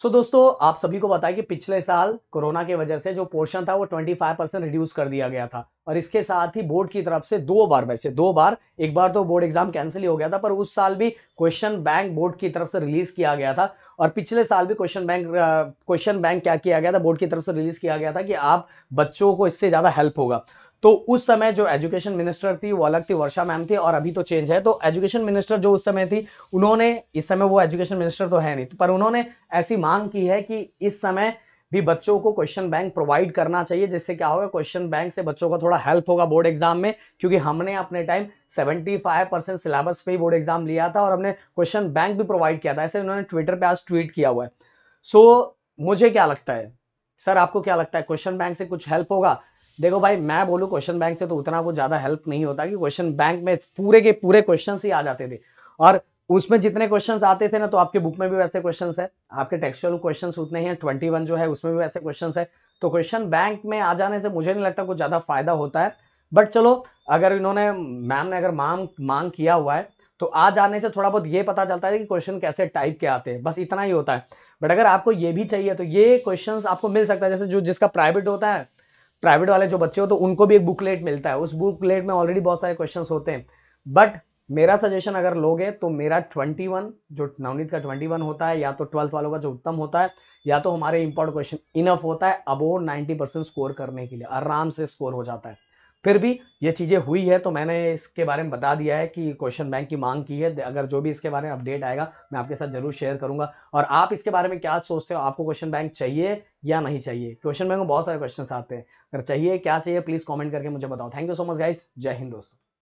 सो so, दोस्तों आप सभी को बताया कि पिछले साल कोरोना के वजह से जो पोर्शन था वो 25 परसेंट रिड्यूस कर दिया गया था और इसके साथ ही बोर्ड की तरफ से दो बार वैसे दो बार एक बार तो बोर्ड एग्जाम कैंसिल ही हो गया था पर उस साल भी क्वेश्चन बैंक बोर्ड की तरफ से रिलीज किया गया था और पिछले साल भी क्वेश्चन बैंक क्वेश्चन बैंक क्या किया गया था बोर्ड की तरफ से रिलीज किया गया था कि आप बच्चों को इससे ज़्यादा हेल्प होगा तो उस समय जो एजुकेशन मिनिस्टर थी वो अलग थी वर्षा मैम थी और अभी तो चेंज है तो एजुकेशन मिनिस्टर जो उस समय थी उन्होंने इस समय वो एजुकेशन मिनिस्टर तो है नहीं पर उन्होंने ऐसी मांग की है कि इस समय भी बच्चों को क्वेश्चन बैंक प्रोवाइड करना चाहिए जिससे क्या होगा क्वेश्चन बैंक से बच्चों का थोड़ा हेल्प होगा बोर्ड एग्जाम में क्योंकि हमने अपने टाइम 75 परसेंट सिलेबस पे ही बोर्ड एग्जाम लिया था और हमने क्वेश्चन बैंक भी प्रोवाइड किया था ऐसे उन्होंने ट्विटर पर आज ट्वीट किया हुआ है सो so, मुझे क्या लगता है सर आपको क्या लगता है क्वेश्चन बैंक से कुछ हेल्प होगा देखो भाई मैं बोलूँ क्वेश्चन बैंक से तो उतना वो ज़्यादा हेल्प नहीं होता कि क्वेश्चन बैंक में पूरे के पूरे क्वेश्चन ही आ जाते थे और उसमें जितने क्वेश्चन आते थे ना तो आपके बुक में भी वैसे क्वेश्चन है आपके टेक्सुअल क्वेश्चन उतने ही हैं ट्वेंटी वन जो है उसमें भी वैसे क्वेश्चन है तो क्वेश्चन बैंक में आ जाने से मुझे नहीं लगता कुछ ज़्यादा फायदा होता है बट चलो अगर इन्होंने मैम ने अगर मांग मांग किया हुआ है तो आ जाने से थोड़ा बहुत ये पता चलता है कि क्वेश्चन कैसे टाइप के आते हैं बस इतना ही होता है बट अगर आपको ये भी चाहिए तो ये क्वेश्चन आपको मिल सकता है जैसे जो जिसका प्राइवेट होता है प्राइवेट वाले जो बच्चे हो तो उनको भी एक बुकलेट मिलता है उस बुकलेट में ऑलरेडी बहुत सारे क्वेश्चन होते हैं बट मेरा सजेशन अगर लोगे तो मेरा 21 जो नवनीत का 21 होता है या तो ट्वेल्थ वालों का जो उत्तम होता है या तो हमारे इंपॉर्ट क्वेश्चन इनफ होता है अबो 90 परसेंट स्कोर करने के लिए आराम से स्कोर हो जाता है फिर भी ये चीज़ें हुई है तो मैंने इसके बारे में बता दिया है कि क्वेश्चन बैंक की मांग की है अगर जो भी इसके बारे में अपडेट आएगा मैं आपके साथ जरूर शेयर करूंगा और आप इसके बारे में क्या सोचते हो आपको क्वेश्चन बैंक चाहिए या नहीं चाहिए क्वेश्चन बैंक में बहुत सारे क्वेश्चन आते हैं अगर चाहिए क्या चाहिए प्लीज़ कॉमेंट करके मुझे बताओ thank you so much guys जय हिंद दोस्तों